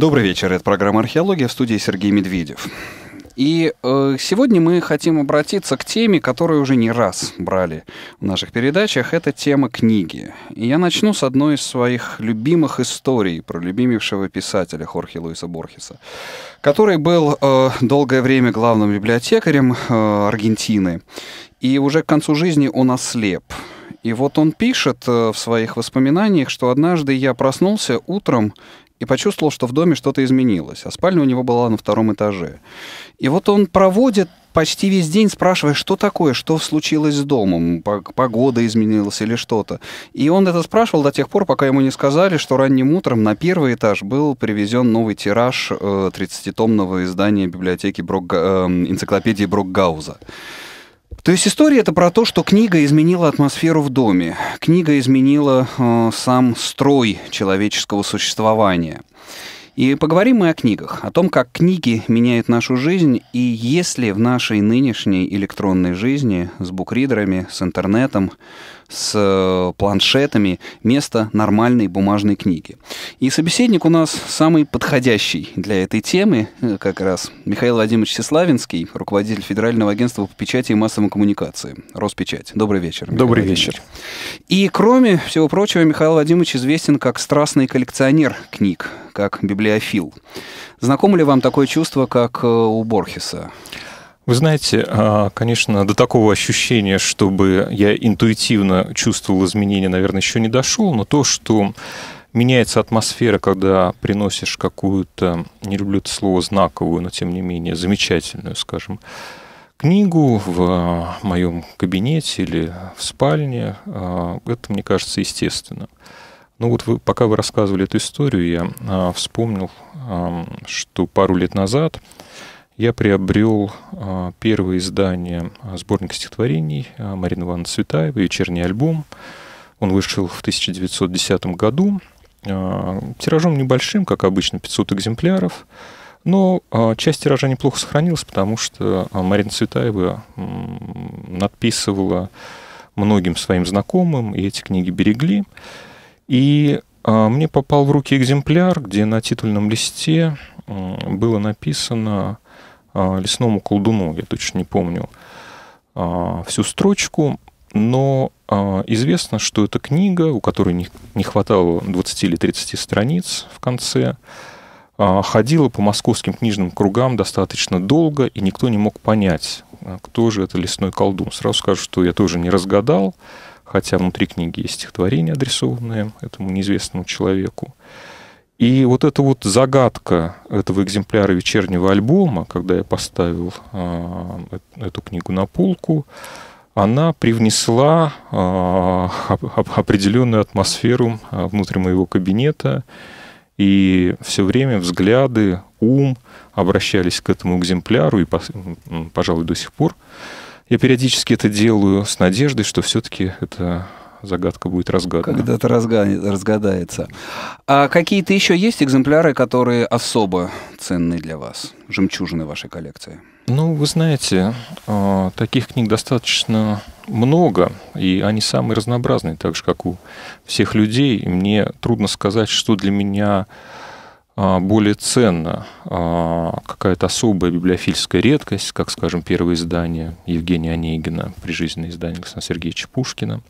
Добрый вечер, это программа «Археология» в студии Сергей Медведев. И э, сегодня мы хотим обратиться к теме, которую уже не раз брали в наших передачах. Это тема книги. И я начну с одной из своих любимых историй про любимившего писателя Хорхе Луиса Борхеса, который был э, долгое время главным библиотекарем э, Аргентины. И уже к концу жизни он ослеп. И вот он пишет э, в своих воспоминаниях, что однажды я проснулся утром и почувствовал, что в доме что-то изменилось, а спальня у него была на втором этаже. И вот он проводит почти весь день, спрашивая, что такое, что случилось с домом, погода изменилась или что-то. И он это спрашивал до тех пор, пока ему не сказали, что ранним утром на первый этаж был привезен новый тираж 30-томного э, издания библиотеки Брок... Э, эм, энциклопедии Брокгауза. То есть история это про то, что книга изменила атмосферу в доме, книга изменила э, сам строй человеческого существования. И поговорим мы о книгах, о том, как книги меняют нашу жизнь, и если в нашей нынешней электронной жизни с букридерами, с интернетом, с э, планшетами место нормальной бумажной книги. И собеседник у нас самый подходящий для этой темы, э, как раз Михаил Владимирович Сеславинский, руководитель Федерального агентства по печати и массовым коммуникации Роспечать. Добрый вечер. Михаил Добрый вечер. И кроме всего прочего, Михаил Владимирович известен как страстный коллекционер книг, как библиофил. Знакомо ли вам такое чувство, как э, у Борхеса? Вы знаете, а, конечно, до такого ощущения, чтобы я интуитивно чувствовал изменения, наверное, еще не дошел, но то, что меняется атмосфера, когда приносишь какую-то, не люблю это слово, знаковую, но тем не менее замечательную, скажем, книгу в а, моем кабинете или в спальне, а, это, мне кажется, естественно. Ну вот вы, пока вы рассказывали эту историю, я вспомнил, что пару лет назад я приобрел а, первое издание а, сборника стихотворений а, Марины Ивановны Цветаевой «Вечерний альбом». Он вышел в 1910 году. Тиражом небольшим, как обычно, 500 экземпляров. Но часть тиража неплохо сохранилась, потому что Марина Цветаева надписывала многим своим знакомым, и эти книги берегли. И мне попал в руки экземпляр, где на титульном листе было написано а, лесному колдуну, я точно не помню а, всю строчку, но а, известно, что эта книга, у которой не хватало 20 или 30 страниц в конце, ходила по московским книжным кругам достаточно долго, и никто не мог понять, кто же это лесной колдун. Сразу скажу, что я тоже не разгадал, хотя внутри книги есть стихотворения, адресованные этому неизвестному человеку. И вот эта вот загадка этого экземпляра вечернего альбома, когда я поставил а, э, эту книгу на полку, она привнесла а, определенную атмосферу а, внутрь моего кабинета, и все время взгляды, ум обращались к этому экземпляру, и, пожалуй, до сих пор я периодически это делаю с надеждой, что все-таки это загадка будет разгадана. Когда-то разга... разгадается. А какие-то еще есть экземпляры, которые особо ценны для вас, жемчужины вашей коллекции? Ну, вы знаете, а, таких книг достаточно много, и они самые разнообразные, так же, как у всех людей. И мне трудно сказать, что для меня а, более ценно а, какая-то особая библиофильская редкость, как, скажем, первое издание Евгения Онегина, прижизненное издание Александра Сергеевича Пушкина,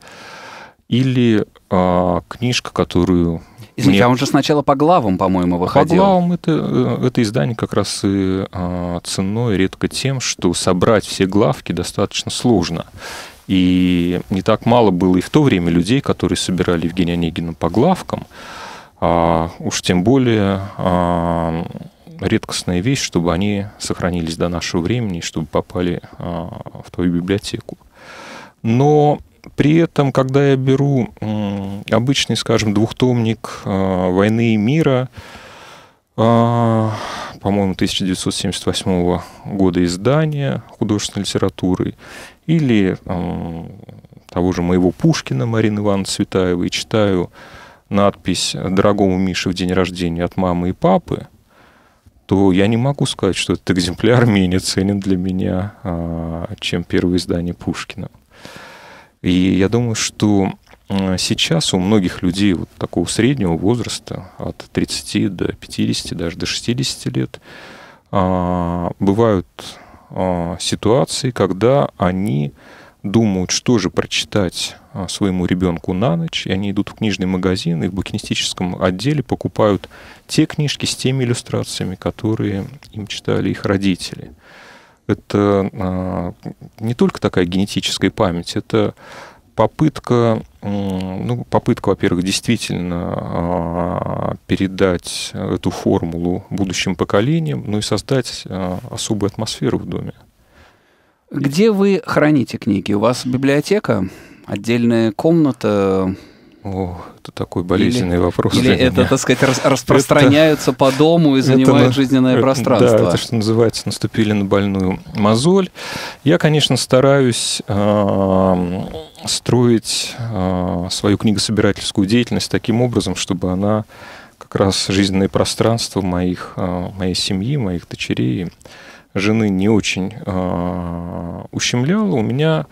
или а, книжка, которую... Извините, мне... а он же сначала по главам, по-моему, выходил. По главам это, э, это издание как раз и а, ценой редко тем, что собрать все главки достаточно сложно. И не так мало было и в то время людей, которые собирали Евгения Онегина по главкам. А, уж тем более а, редкостная вещь, чтобы они сохранились до нашего времени, чтобы попали а, в твою библиотеку. Но при этом, когда я беру обычный, скажем, двухтомник э, «Войны и мира», э, по-моему, 1978 года издания художественной литературы, или э, того же моего Пушкина Марины Ивановны Цветаевой, читаю надпись «Дорогому Мише в день рождения от мамы и папы», то я не могу сказать, что этот экземпляр менее ценен для меня, чем первое издание Пушкина. И я думаю, что сейчас у многих людей вот такого среднего возраста, от 30 до 50, даже до 60 лет, а, бывают а, ситуации, когда они думают, что же прочитать а, своему ребенку на ночь, и они идут в книжный магазин и в букинистическом отделе покупают те книжки с теми иллюстрациями, которые им читали их родители это а, не только такая генетическая память, это попытка, ну, попытка, во-первых, действительно а, передать эту формулу будущим поколениям, ну и создать а, особую атмосферу в доме. Где вы храните книги? У вас библиотека, отдельная комната, о, это такой болезненный или, вопрос. Или это, меня. так сказать, рас, распространяются это, по дому и занимают это, жизненное это, пространство. Да, это что называется, наступили на больную мозоль. Я, конечно, стараюсь э, строить э, свою книгособирательскую деятельность таким образом, чтобы она как раз жизненное пространство моих, э, моей семьи, моих дочерей, жены не очень э, ущемляла. У меня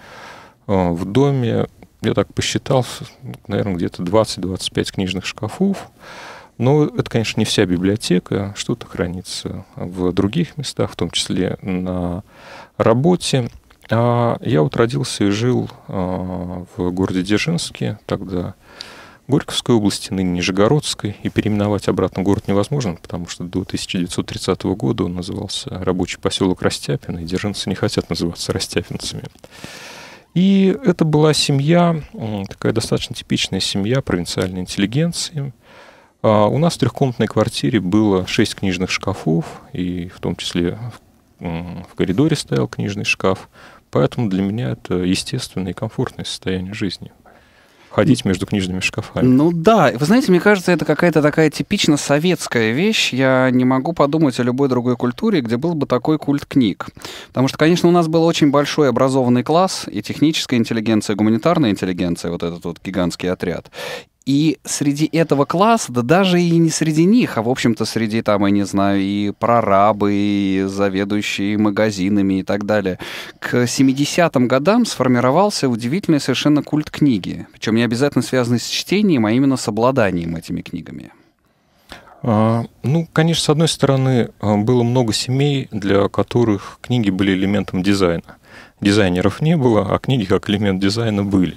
в доме я так посчитал, наверное, где-то 20-25 книжных шкафов. Но это, конечно, не вся библиотека. Что-то хранится в других местах, в том числе на работе. А я вот родился и жил а, в городе Дзержинске, тогда Горьковской области, ныне Нижегородской. И переименовать обратно город невозможно, потому что до 1930 года он назывался рабочий поселок Растяпино, и дзержинцы не хотят называться растяпинцами. И это была семья, такая достаточно типичная семья провинциальной интеллигенции. А, у нас в трехкомнатной квартире было шесть книжных шкафов, и в том числе в коридоре стоял книжный шкаф. Поэтому для меня это естественное и комфортное состояние жизни ходить между книжными шкафами. Ну да, вы знаете, мне кажется, это какая-то такая типично советская вещь. Я не могу подумать о любой другой культуре, где был бы такой культ книг. Потому что, конечно, у нас был очень большой образованный класс, и техническая интеллигенция, и гуманитарная интеллигенция, вот этот вот гигантский отряд. И среди этого класса, да даже и не среди них, а в общем-то среди там, я не знаю, и прорабы, и заведующие магазинами и так далее, к 70-м годам сформировался удивительный совершенно культ книги. Причем не обязательно связанный с чтением, а именно с обладанием этими книгами. А, ну, конечно, с одной стороны, а, было много семей, для которых книги были элементом дизайна дизайнеров не было, а книги как элемент дизайна были.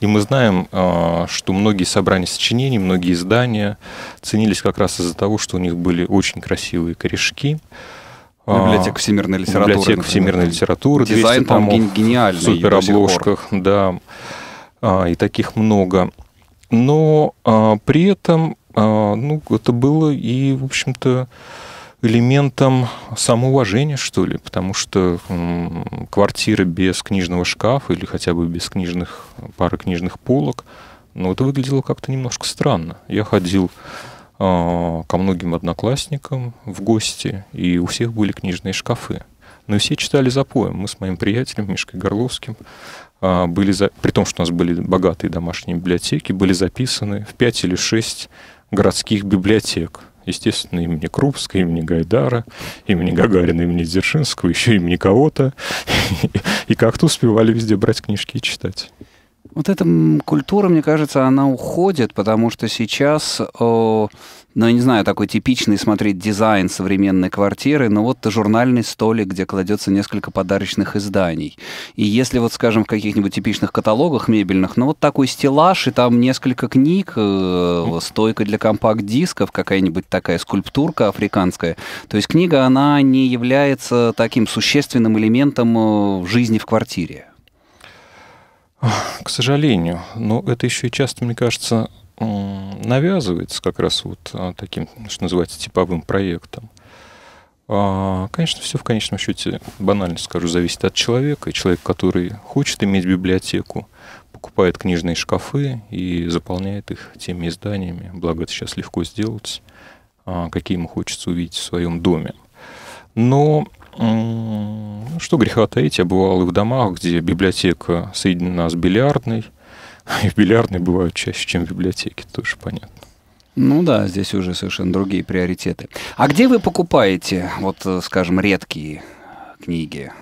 И мы знаем, а, что многие собрания сочинений, многие издания ценились как раз из-за того, что у них были очень красивые корешки. А, библиотека всемирной литературы. Библиотека например. всемирной литературы. Дизайн там гениальный. В суперобложках, да. А, и таких много. Но при этом ну, это было и, в общем-то, элементом самоуважения, что ли, потому что м, квартира без книжного шкафа или хотя бы без книжных, пары книжных полок, ну, это выглядело как-то немножко странно. Я ходил э, ко многим одноклассникам в гости, и у всех были книжные шкафы. Но и все читали за поем. Мы с моим приятелем Мишкой Горловским э, были, за... при том, что у нас были богатые домашние библиотеки, были записаны в пять или шесть городских библиотек естественно, имени Крупской, имени Гайдара, имени Гагарина, имени Дзержинского, еще имени кого-то. И как-то успевали везде брать книжки и читать. Вот эта культура, мне кажется, она уходит, потому что сейчас э, ну, я не знаю, такой типичный смотреть дизайн современной квартиры, но вот журнальный столик, где кладется несколько подарочных изданий. И если вот, скажем, в каких-нибудь типичных каталогах мебельных, ну, вот такой стеллаж, и там несколько книг, э, стойка для компакт-дисков, какая-нибудь такая скульптурка африканская. То есть книга, она не является таким существенным элементом э, жизни в квартире. К сожалению, но это еще и часто, мне кажется, навязывается как раз вот а, таким, что называется, типовым проектом. А, конечно, все в конечном счете, банально скажу, зависит от человека. человек, который хочет иметь библиотеку, покупает книжные шкафы и заполняет их теми изданиями, благо это сейчас легко сделать, а, какие ему хочется увидеть в своем доме. Но ну, что греха таить, я бывал и в домах, где библиотека соединена с бильярдной – И в бильярдной бывают чаще, чем в библиотеке, тоже понятно. Ну да, здесь уже совершенно другие приоритеты. А где вы покупаете, вот, э, скажем, редкие книги?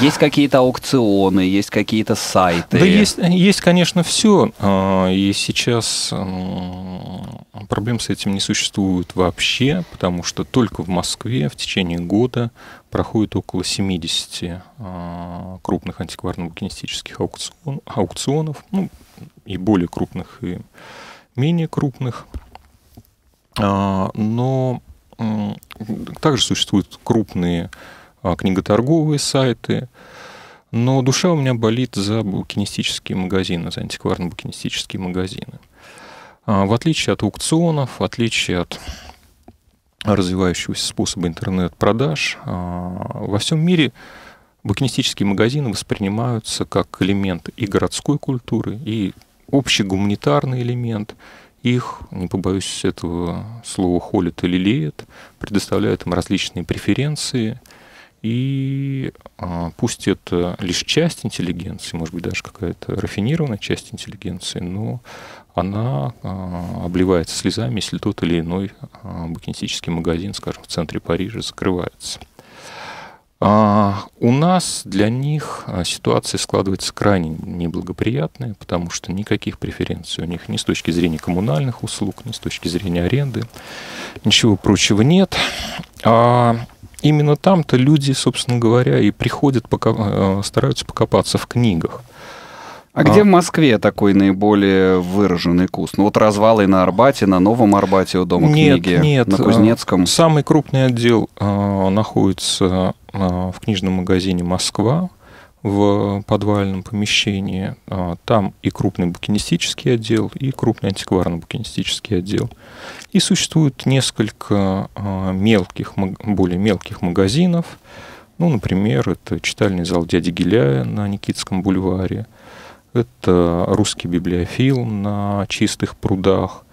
Есть какие-то аукционы, есть какие-то сайты. Да есть, есть, конечно, все. А, и сейчас проблем с этим не существует вообще, потому что только в Москве в течение года проходит около 70 а, крупных антикварно-букинистических аукцион, аукционов, ну, и более крупных, и менее крупных. А, но также существуют крупные аукционы а, книготорговые сайты. Но душа у меня болит за букинистические магазины, за антикварно-букинистические магазины. А, в отличие от аукционов, в отличие от развивающегося способа интернет-продаж, а, во всем мире букинистические магазины воспринимаются как элемент и городской культуры, и общий гуманитарный элемент. Их, не побоюсь этого слова, холят или леют, предоставляют им различные преференции – и а, пусть это лишь часть интеллигенции, может быть, даже какая-то рафинированная часть интеллигенции, но она а, обливается слезами, если тот или иной а, букинистический магазин, скажем, в центре Парижа закрывается. А, у нас для них ситуация складывается крайне неблагоприятная, потому что никаких преференций у них ни с точки зрения коммунальных услуг, ни с точки зрения аренды, ничего прочего нет именно там-то люди, собственно говоря, и приходят, пока, э, стараются покопаться в книгах. А, а где в Москве такой наиболее выраженный куст? Ну вот развалы на Арбате, на Новом Арбате у Дома нет, книги, нет. на э, Кузнецком. Самый крупный отдел э, находится в книжном магазине «Москва» в подвальном помещении. А, там и крупный букинистический отдел, и крупный антикварно-букинистический отдел. И существует несколько а, мелких, более мелких магазинов. Ну, например, это читальный зал дяди Геляя на Никитском бульваре. Это русский библиофил на чистых прудах.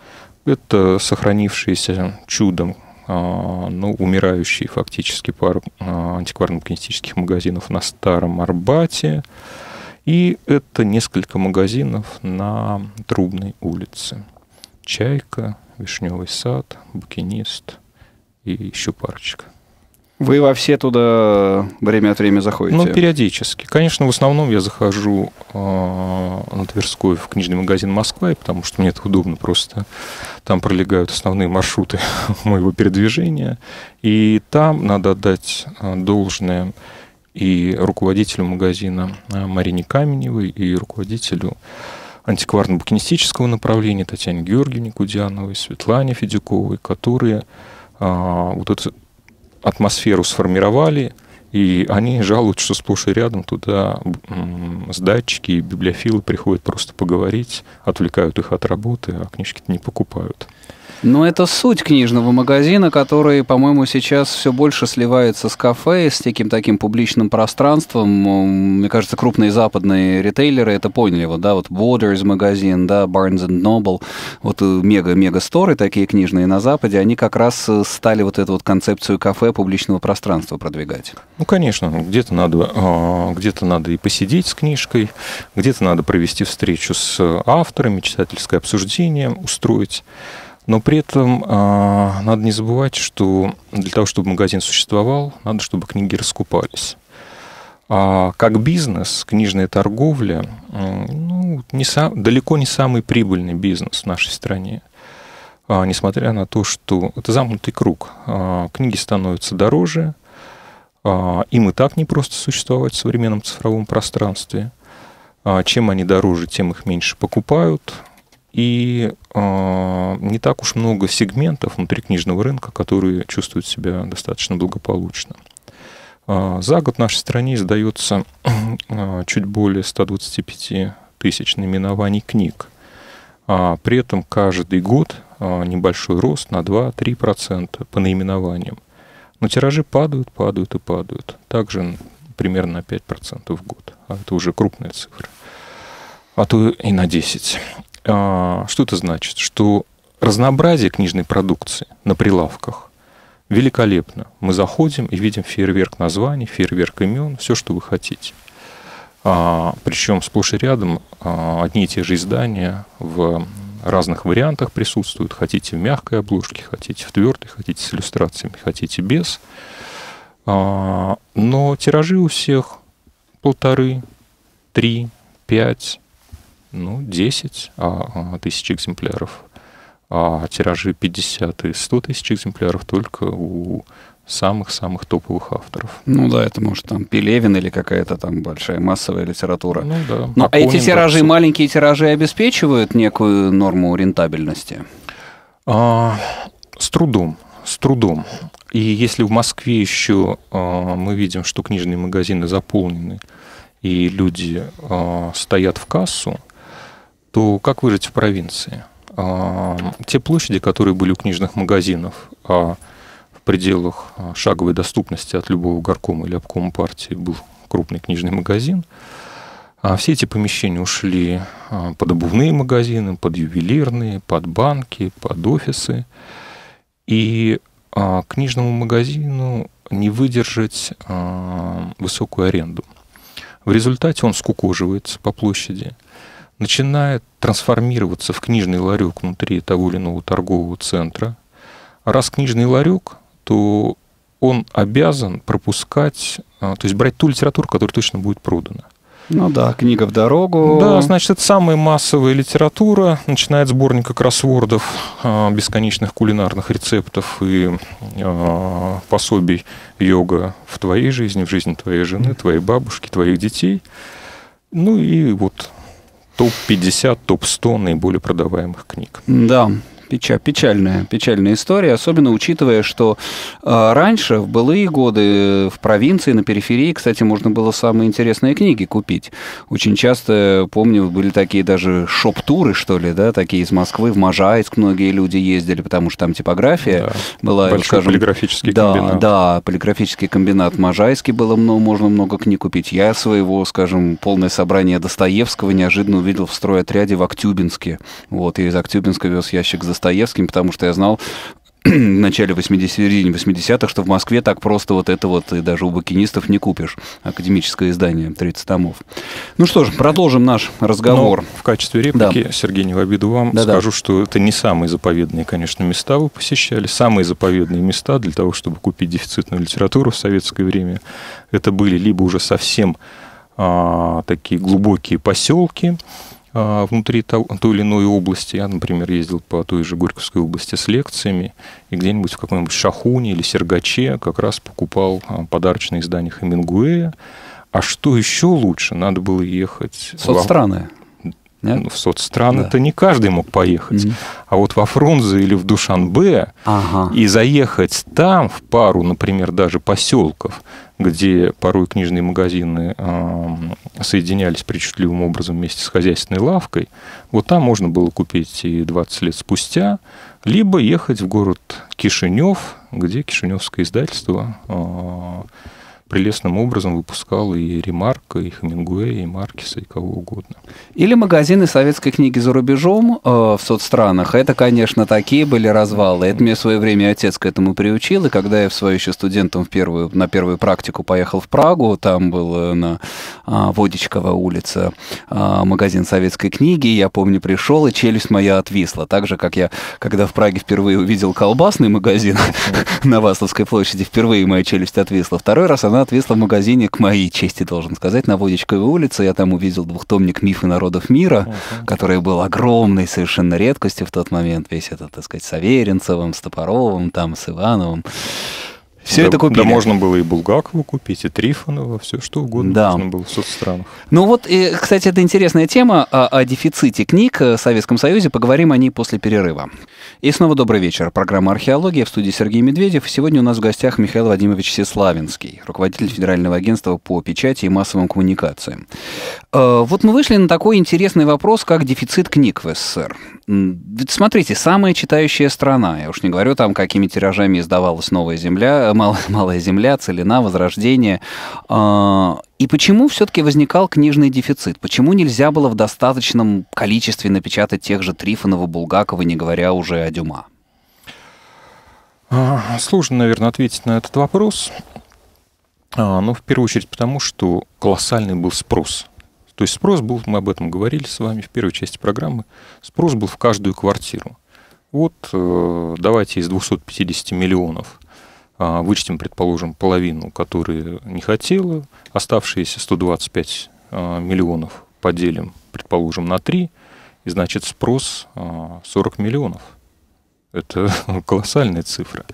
Это сохранившееся чудом а, ну, умирающий фактически пар а, антикварно-механистических магазинов на Старом Арбате. И это несколько магазинов на Трубной улице. Чайка, Вишневый сад, Букинист и еще парочка. Вы во все туда время от времени заходите? Ну, периодически. Конечно, в основном я захожу э, на Тверскую в книжный магазин «Москва», потому что мне это удобно просто. Там пролегают основные маршруты моего передвижения. И там надо отдать а, должное и руководителю магазина а, Марине Каменевой, и руководителю антикварно-букинистического направления Татьяне Георгиевне Кудяновой, Светлане Федюковой, которые вот эту атмосферу сформировали, и они жалуются, что сплошь и рядом туда с датчики и библиофилы приходят просто поговорить, отвлекают их от работы, а книжки-то не покупают. Но это суть книжного магазина, который, по-моему, сейчас все больше сливается с кафе, с таким таким публичным пространством. Мне кажется, крупные западные ритейлеры это поняли. Вот, да, вот Borders магазин, да, Barnes and Noble, вот э, мега-мега-сторы такие книжные на Западе, они как раз э, стали вот эту вот концепцию кафе публичного пространства продвигать. Ну, конечно, где-то надо, э, где-то надо и посидеть с книжкой, где-то надо провести встречу с авторами, читательское обсуждение устроить. Но при этом а, надо не забывать, что для того, чтобы магазин существовал, надо, чтобы книги раскупались. А как бизнес, книжная торговля, ну, не сам, далеко не самый прибыльный бизнес в нашей стране. А, несмотря на то, что это замкнутый круг. А, книги становятся дороже, а, им и так не просто существовать в современном цифровом пространстве. А, чем они дороже, тем их меньше покупают – и э, не так уж много сегментов внутри книжного рынка, которые чувствуют себя достаточно благополучно. Э, за год в нашей стране издается э, чуть более 125 тысяч наименований книг. А при этом каждый год э, небольшой рост на 2-3% по наименованиям. Но тиражи падают, падают и падают. Также примерно на 5% в год. А это уже крупная цифра. А то и на 10. А, что это значит? Что разнообразие книжной продукции на прилавках великолепно. Мы заходим и видим фейерверк названий, фейерверк имен, все, что вы хотите. А, причем сплошь и рядом а, одни и те же издания в разных вариантах присутствуют. Хотите в мягкой обложке, хотите в твердой, хотите с иллюстрациями, хотите без. но тиражи у всех полторы, три, пять, ну, 10 а, а, тысяч экземпляров. А тиражи 50 и 100 тысяч экземпляров только у самых-самых топовых авторов. Ну да, это может там Пелевин или какая-то там большая массовая литература. Ну да. Но а эти тиражи, да, маленькие тиражи обеспечивают некую норму рентабельности? А, с трудом, с трудом. И если в Москве еще а, мы видим, что книжные магазины заполнены, и люди а, стоят в кассу, то как выжить в провинции? А, те площади, которые были у книжных магазинов, а, в пределах а, шаговой доступности от любого горкома или обкома партии был крупный книжный магазин, все эти помещения ушли под обувные магазины, под ювелирные, под банки, под офисы. И книжному магазину не выдержать высокую аренду. В результате он скукоживается по площади – начинает трансформироваться в книжный ларек внутри того или иного торгового центра. А раз книжный ларек, то он обязан пропускать, а, то есть брать ту литературу, которая точно будет продана. Ну да, книга в дорогу. Да, значит, это самая массовая литература, начиная от сборника кроссвордов, а, бесконечных кулинарных рецептов и а, пособий йога в твоей жизни, в жизни твоей жены, твоей бабушки, твоих детей. Ну и вот топ-50, топ-100 наиболее продаваемых книг. Да, Печа, печальная, печальная история, особенно учитывая, что а, раньше, в былые годы, в провинции, на периферии, кстати, можно было самые интересные книги купить. Очень часто, помню, были такие даже шоп-туры, что ли, да, такие из Москвы в Можайск многие люди ездили, потому что там типография да. была. Большой скажем, полиграфический да, комбинат. Да, полиграфический комбинат Можайский было много, можно много книг купить. Я своего, скажем, полное собрание Достоевского неожиданно увидел в стройотряде в Актюбинске. Вот, и из Актюбинска вез ящик Достоевского Достоевским, потому что я знал, в начале 80-х, середине 80-х, что в Москве так просто вот это вот и даже у букинистов не купишь. Академическое издание, 30 томов. Ну что ж, продолжим наш разговор. Но ну, в качестве реплики, да. Сергей, не в обиду вам, да, скажу, что это не самые заповедные, конечно, места вы посещали. Самые заповедные места для того, чтобы купить дефицитную литературу в советское время, это были либо уже совсем а, такие глубокие поселки, а, внутри той или иной области. Я, например, ездил по той же Горьковской области с лекциями, и где-нибудь в каком-нибудь Шахуне или Сергаче как раз покупал а, подарочные издания Хемингуэя. А что еще лучше? Надо было ехать... Соцстраны. Во... Нет? Ну, в соцстран да. это не каждый мог поехать. Mm-hmm. А вот во Фрунзе или в Душанбе ага. и заехать там в пару, например, даже поселков, где порой книжные магазины э, соединялись причудливым образом вместе с хозяйственной лавкой, вот там можно было купить и 20 лет спустя, либо ехать в город Кишинев, где Кишиневское издательство... Э, прелестным образом выпускал и Ремарка, и Хемингуэя, и Маркиса, и кого угодно. Или магазины советской книги за рубежом э, в соцстранах. Это, конечно, такие были развалы. Это мне в свое время отец к этому приучил, и когда я в свое еще студентом в первую, на первую практику поехал в Прагу, там был э, на а, Водичкова улица а, магазин советской книги, я помню, пришел, и челюсть моя отвисла. Так же, как я, когда в Праге впервые увидел колбасный магазин на Васловской площади, впервые моя челюсть отвисла. Второй раз она она отвесла в магазине, к моей чести должен сказать, на Водичковой улице. Я там увидел двухтомник «Мифы народов мира», uh-huh. который был огромной совершенно редкостью в тот момент. Весь этот, так сказать, с Аверинцевым, с Топоровым, там, с Ивановым. Все да, это купили. Да можно было и Булгакова купить, и Трифонова, все что угодно да. можно было в соцстранах. Ну вот, и, кстати, это интересная тема о, а, о дефиците книг э, в Советском Союзе. Поговорим о ней после перерыва. И снова добрый вечер. Программа «Археология» в студии Сергей Медведев. Сегодня у нас в гостях Михаил Вадимович Сеславинский, руководитель Федерального агентства по печати и массовым коммуникациям. Э, вот мы вышли на такой интересный вопрос, как дефицит книг в СССР. Ведь смотрите, самая читающая страна, я уж не говорю там, какими тиражами издавалась «Новая земля», э, «Малая, малая земля «Целина», «Возрождение». А, и почему все-таки возникал книжный дефицит? Почему нельзя было в достаточном количестве напечатать тех же Трифонова, Булгакова, не говоря уже о Дюма? А, сложно, наверное, ответить на этот вопрос. А, ну, в первую очередь потому, что колоссальный был спрос то есть спрос был, мы об этом говорили с вами в первой части программы, спрос был в каждую квартиру. Вот э, давайте из 250 миллионов а, вычтем, предположим, половину, которые не хотела, оставшиеся 125 а, миллионов поделим, предположим, на 3, и значит спрос 40 а, миллионов. Это колоссальная цифра.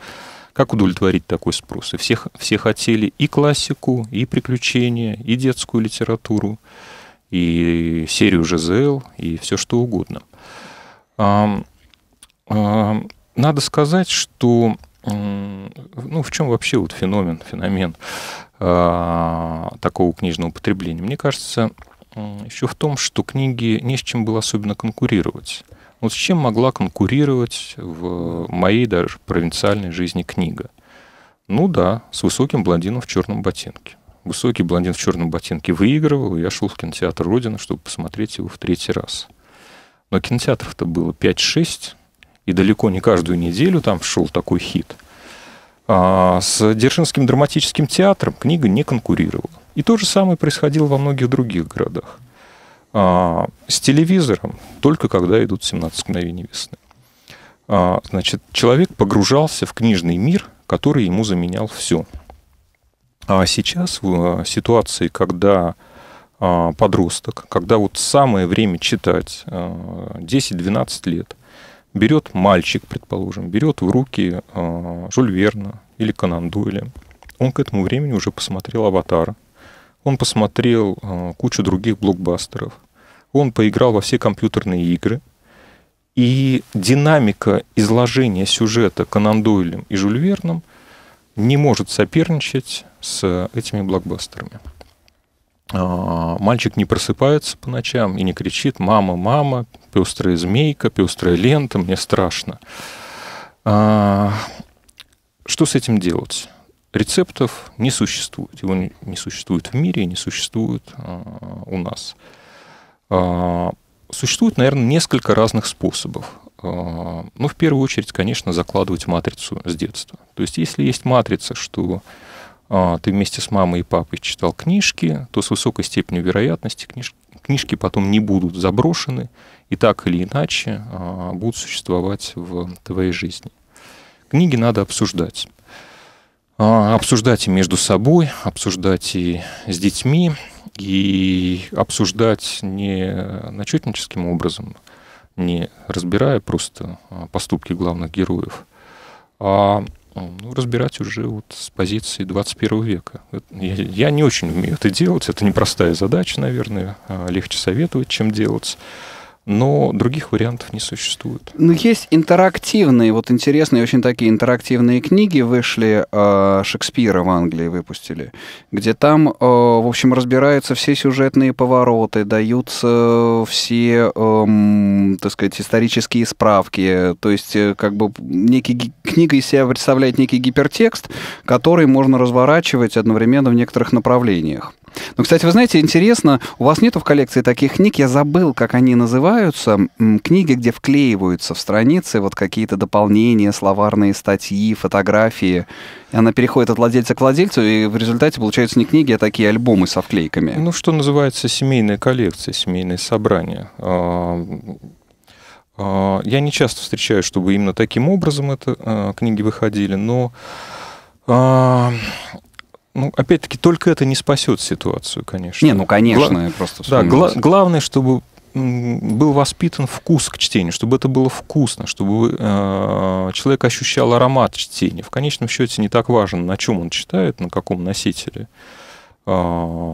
Как удовлетворить такой спрос? И всех, все хотели и классику, и приключения, и детскую литературу и серию ЖЗЛ, и все что угодно. Надо сказать, что ну, в чем вообще вот феномен, феномен а, такого книжного потребления? Мне кажется, еще в том, что книги не с чем было особенно конкурировать. Вот с чем могла конкурировать в моей даже провинциальной жизни книга? Ну да, с высоким блондином в черном ботинке. Высокий блондин в черном ботинке выигрывал, и я шел в кинотеатр «Родина», чтобы посмотреть его в третий раз. Но кинотеатров-то было 5-6, и далеко не каждую неделю там шел такой хит. А с Дзержинским драматическим театром книга не конкурировала. И то же самое происходило во многих других городах. А с телевизором только когда идут 17 мгновений весны. А, значит, человек погружался в книжный мир, который ему заменял все – а сейчас в а, ситуации, когда а, подросток, когда вот самое время читать, 10-12 а, лет, берет мальчик, предположим, берет в руки Жюль Верна или Конан Дойля, он к этому времени уже посмотрел «Аватара», он посмотрел кучу других блокбастеров, он поиграл во все компьютерные игры, и динамика изложения сюжета Конан Дойлем и Жюль Верном не может соперничать с этими блокбастерами. А, мальчик не просыпается по ночам и не кричит «мама, мама, пестрая змейка, пестрая лента, мне страшно». А, что с этим делать? Рецептов не существует. Его не существует в мире, не существует а, у нас. Существует, наверное, несколько разных способов. Ну, в первую очередь, конечно, закладывать матрицу с детства. То есть, если есть матрица, что а, ты вместе с мамой и папой читал книжки, то с высокой степенью вероятности книж, книжки потом не будут заброшены и так или иначе а, будут существовать в твоей жизни. Книги надо обсуждать. А, обсуждать и между собой, обсуждать и с детьми, и обсуждать не начетническим образом, не разбирая просто поступки главных героев, а ну, ну, разбирать уже вот с позиции 21 века. Я, я не очень умею это делать, это непростая задача, наверное, а, легче советовать, чем делать но других вариантов не существует. Ну, есть интерактивные, вот интересные, очень такие интерактивные книги вышли, э, Шекспира в Англии выпустили, где там, э, в общем, разбираются все сюжетные повороты, даются все, э, так сказать, исторические справки, то есть э, как бы некий, книга из себя представляет некий гипертекст, который можно разворачивать одновременно в некоторых направлениях. Ну, кстати, вы знаете, интересно, у вас нету в коллекции таких книг, я забыл, как они называются, книги, где вклеиваются в страницы вот какие-то дополнения, словарные статьи, фотографии. И она переходит от владельца к владельцу, и в результате получаются не книги, а такие альбомы со вклейками. Ну, что называется семейная коллекция, семейное собрание. А, а, я не часто встречаю, чтобы именно таким образом это а, книги выходили, но ну, опять-таки, только это не спасет ситуацию, конечно. Не, ну, конечно, Гла... просто Да, гла- главное, чтобы был воспитан вкус к чтению, чтобы это было вкусно, чтобы э, человек ощущал аромат чтения. В конечном счете не так важно, на чем он читает, на каком носителе. Э,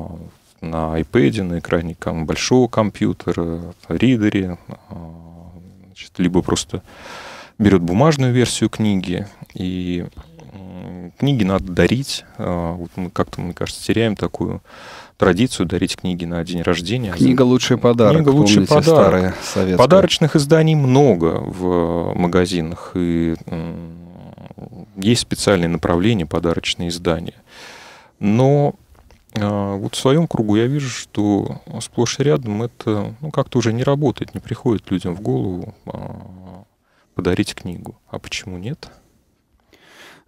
на iPad, на экране там, большого компьютера, ридере, э, значит, либо просто берет бумажную версию книги и книги надо дарить. А, вот мы как-то, мне кажется, теряем такую традицию дарить книги на день рождения. Книга лучший подарок. Книга лучший помните, подарок. Старые советские. Подарочных изданий много в э, магазинах и есть специальные направления подарочные издания. Но а, вот в своем кругу я вижу, что сплошь и рядом это ну, как-то уже не работает, не приходит людям в голову а, подарить книгу. А почему нет?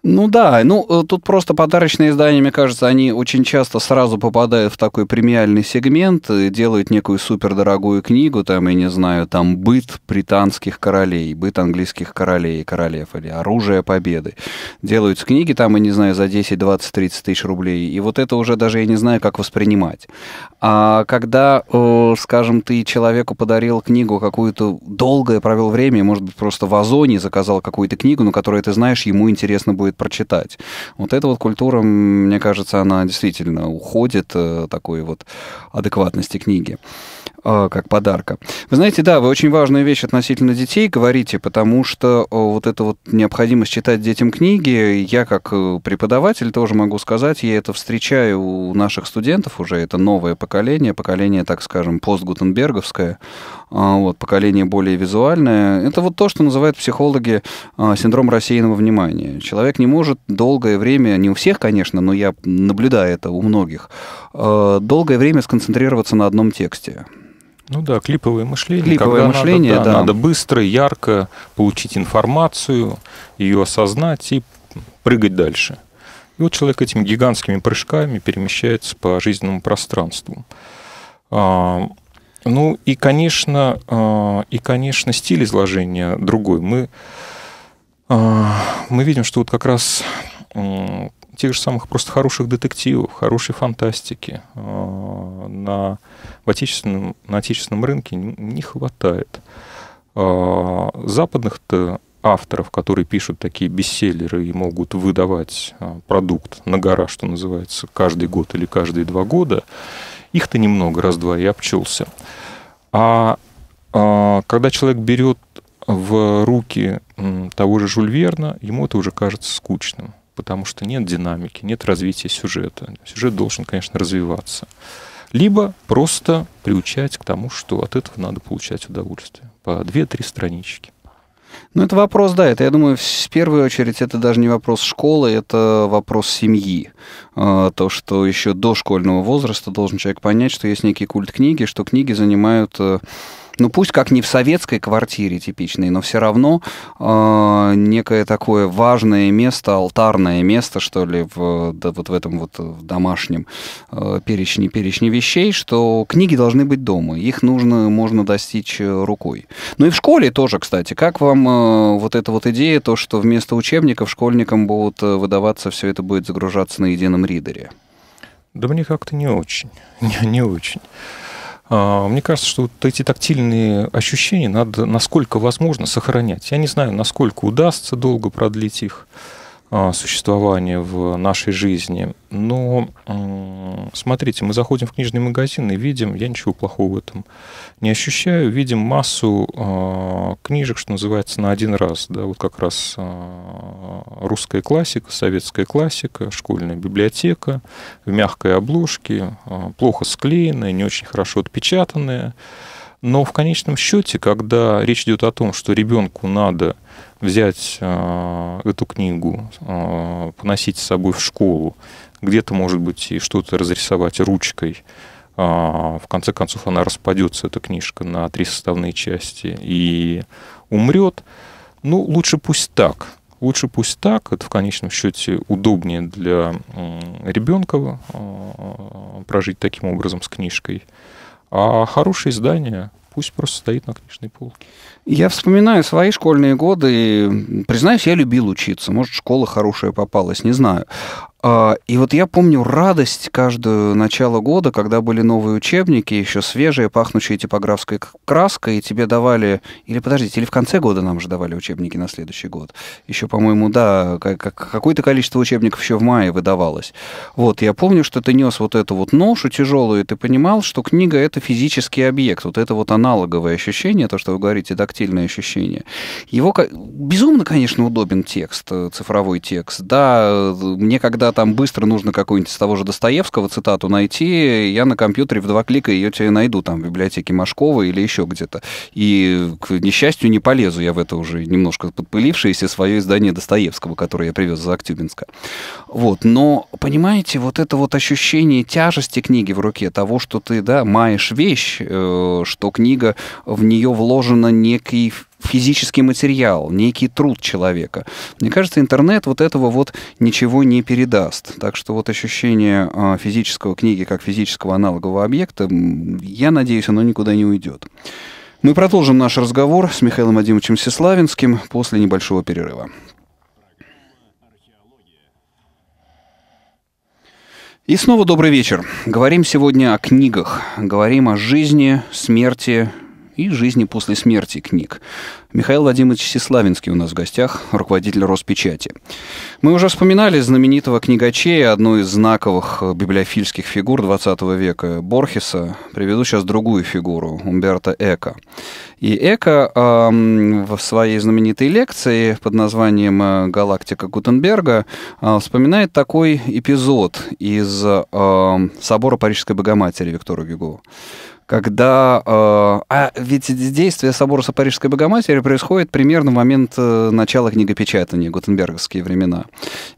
Ну да, ну э, тут просто подарочные издания, мне кажется, они очень часто сразу попадают в такой премиальный сегмент, делают некую супердорогую книгу, там, я не знаю, там «Быт британских королей», «Быт английских королей и королев» или «Оружие победы». Делают книги там, я не знаю, за 10, 20, 30 тысяч рублей, и вот это уже даже я не знаю, как воспринимать. А когда, э, скажем, ты человеку подарил книгу какую-то, долгое провел время, может быть, просто в Озоне заказал какую-то книгу, но которую ты знаешь, ему интересно будет прочитать. Вот эта вот культура, мне кажется, она действительно уходит, э, такой вот адекватности книги. Э, как подарка. Вы знаете, да, вы очень важную вещь относительно детей говорите, потому что э, вот эта вот необходимость читать детям книги, я как э, преподаватель тоже могу сказать, я это встречаю у наших студентов уже, это новое поколение, поколение, так скажем, постгутенберговское, вот, поколение более визуальное. Это вот то, что называют психологи синдром рассеянного внимания. Человек не может долгое время, не у всех, конечно, но я наблюдаю это у многих, долгое время сконцентрироваться на одном тексте. Ну да, клиповое мышление. Клиповое когда мышление, надо, да, да. Надо быстро, ярко получить информацию, ее осознать и прыгать дальше. И вот человек этими гигантскими прыжками перемещается по жизненному пространству. А, ну и, конечно, а, и, конечно, стиль изложения другой. Мы, а, мы видим, что вот как раз тех же самых просто хороших детективов, хорошей фантастики э, на, в отечественном, на отечественном рынке не хватает. Э, западных-то авторов, которые пишут такие бестселлеры и могут выдавать э, продукт на гора, что называется, каждый год или каждые два года, их-то немного, раз-два я обчелся. А, а когда человек берет в руки того же Жюль Верна, ему это уже кажется скучным потому что нет динамики, нет развития сюжета. Сюжет должен, конечно, развиваться. Либо просто приучать к тому, что от этого надо получать удовольствие. По 2-3 странички. Ну, это вопрос, да, это, я думаю, в первую очередь это даже не вопрос школы, это вопрос семьи. А, то, что еще до школьного возраста должен человек понять, что есть некий культ книги, что книги занимают э, ну пусть как не в советской квартире типичной, но все равно э, некое такое важное место, алтарное место, что ли, в, да, вот в этом вот э, домашнем э, перечне, перечне вещей, что книги должны быть дома, их нужно, можно достичь э, рукой. Ну и в школе тоже, кстати, как вам э, вот эта вот идея, то, что вместо учебников школьникам будут э, выдаваться, все это будет загружаться на едином ридере? Да мне как-то не очень, не, не очень. А, мне кажется, что вот эти тактильные ощущения надо, насколько возможно, сохранять. Я не знаю, насколько удастся долго продлить их. А, существования в нашей жизни. Но смотрите, мы заходим в книжный магазин и видим, я ничего плохого в этом не ощущаю, видим массу а, книжек, что называется, на один раз. Да, вот как раз а, русская классика, советская классика, школьная библиотека в мягкой обложке, плохо склеенная, не очень хорошо отпечатанная. Но в конечном счете, когда речь идет о том, что ребенку надо взять э, эту книгу, э, поносить с собой в школу, где-то, может быть, и что-то разрисовать ручкой, э, в конце концов она распадется, эта книжка, на три составные части и умрет, ну, лучше пусть так. Лучше пусть так, это в конечном счете удобнее для ребенка прожить таким образом с книжкой. А хорошее издание пусть просто стоит на книжной полке. Я вспоминаю свои школьные годы. И, признаюсь, я любил учиться. Может, школа хорошая попалась, не знаю. А, и вот я помню радость каждое начало года, когда были новые учебники, еще свежие, пахнущие типографской краской, и тебе давали... Или подождите, или в конце года нам же давали учебники на следующий год. Еще, по-моему, да, какое-то количество учебников еще в мае выдавалось. Вот, я помню, что ты нес вот эту вот ношу тяжелую, и ты понимал, что книга — это физический объект. Вот это вот аналоговое ощущение, то, что вы говорите, дактильное ощущение. Его безумно, конечно, удобен текст, э, цифровой текст. Да, э, мне когда там быстро нужно какую-нибудь с того же Достоевского цитату найти, я на компьютере в два клика ее тебе найду, там, в библиотеке Машкова или еще где-то. И, к несчастью, не полезу я в это уже немножко подпылившееся свое издание Достоевского, которое я привез из Актюбинска. Вот, но, понимаете, вот это вот ощущение тяжести книги в руке, того, что ты, да, маешь вещь, э, что книга, в нее вложена некий физический материал, некий труд человека. Мне кажется, интернет вот этого вот ничего не передаст. Так что вот ощущение а, физического книги как физического аналогового объекта, я надеюсь, оно никуда не уйдет. Мы продолжим наш разговор с Михаилом Вадимовичем Сеславинским после небольшого перерыва. И снова добрый вечер. Говорим сегодня о книгах, говорим о жизни, смерти, и «Жизни после смерти» книг. Михаил Владимирович Сеславинский у нас в гостях, руководитель Роспечати. Мы уже вспоминали знаменитого книгачея, одну из знаковых библиофильских фигур 20 века, Борхеса. Приведу сейчас другую фигуру, Умберто Эко. И Эко э, в своей знаменитой лекции под названием «Галактика Гутенберга» э, вспоминает такой эпизод из э, собора Парижской Богоматери Виктора Гюго когда... Э, а ведь действие собора Парижской Богоматери происходит примерно в момент э, начала книгопечатания, гутенберговские времена.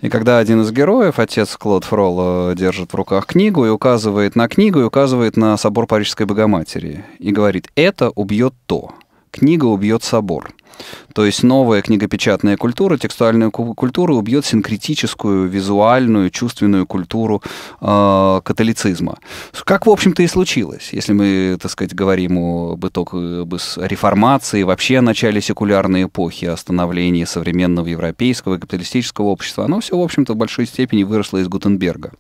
И когда один из героев, отец Клод Фрол, держит в руках книгу и указывает на книгу, и указывает на собор Парижской Богоматери, и говорит, это убьет то, книга убьет собор. То есть новая книгопечатная культура, текстуальная культура убьет синкретическую, визуальную, чувственную культуру э, католицизма. Как, в общем-то, и случилось. Если мы, так сказать, говорим об итоге реформации, вообще о начале секулярной эпохи, о становлении современного европейского и капиталистического общества, оно все, в общем-то, в большой степени выросло из Гутенберга.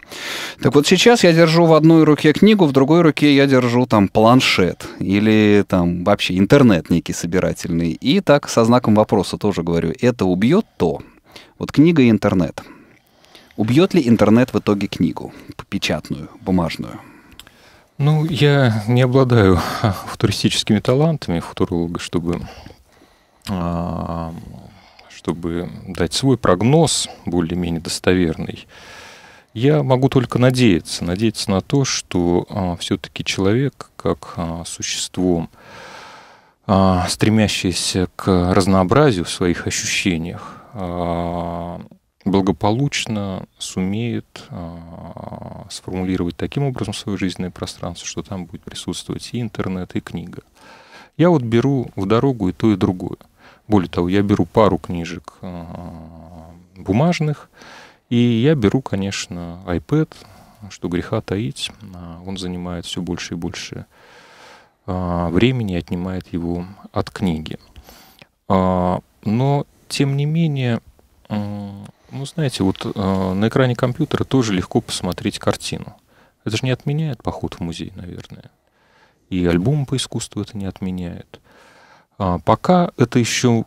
Так вот сейчас я держу в одной руке книгу, в другой руке я держу там планшет или там вообще интернет некий собирательный. И так со знаком вопроса тоже говорю. Это убьет то. Вот книга и интернет. Убьет ли интернет в итоге книгу? Печатную, бумажную? Ну, я не обладаю футуристическими талантами футуролога, чтобы, а, чтобы дать свой прогноз более-менее достоверный. Я могу только надеяться, надеяться на то, что а, все-таки человек, как а, существо а, стремящиеся к разнообразию в своих ощущениях, а, благополучно сумеют а, сформулировать таким образом свое жизненное пространство, что там будет присутствовать и интернет, и книга. Я вот беру в дорогу и то, и другое. Более того, я беру пару книжек бумажных, и я беру, конечно, iPad, что греха таить, он занимает все больше и больше а, времени, отнимает его от книги. А, но, тем не менее, ну, знаете, вот а, на экране компьютера тоже легко посмотреть картину. Это же не отменяет поход в музей, наверное. И альбом по искусству это не отменяет. Пока это еще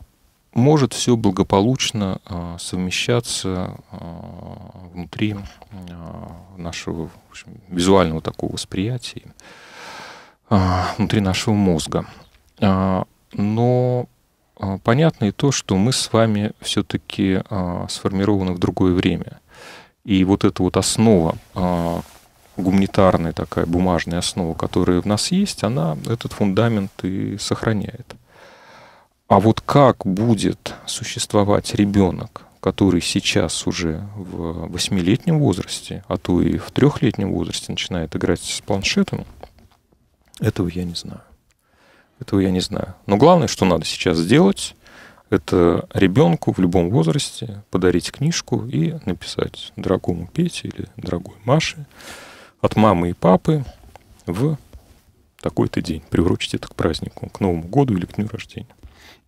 может все благополучно совмещаться внутри нашего общем, визуального такого восприятия. А, внутри нашего мозга. А, но а, понятно и то, что мы с вами все-таки сформированы в другое время. И вот эта вот основа, гуманитарная такая бумажная основа, которая в нас есть, она этот фундамент и сохраняет. А вот как будет существовать ребенок, который сейчас уже в восьмилетнем возрасте, а то и в трехлетнем возрасте начинает играть с планшетом – этого я не знаю. Этого я не знаю. Но главное, что надо сейчас сделать, это ребенку в любом возрасте подарить книжку и написать дорогому Пете или дорогой Маше от мамы и папы в такой-то день. Приурочить это к празднику, к Новому году или к дню рождения.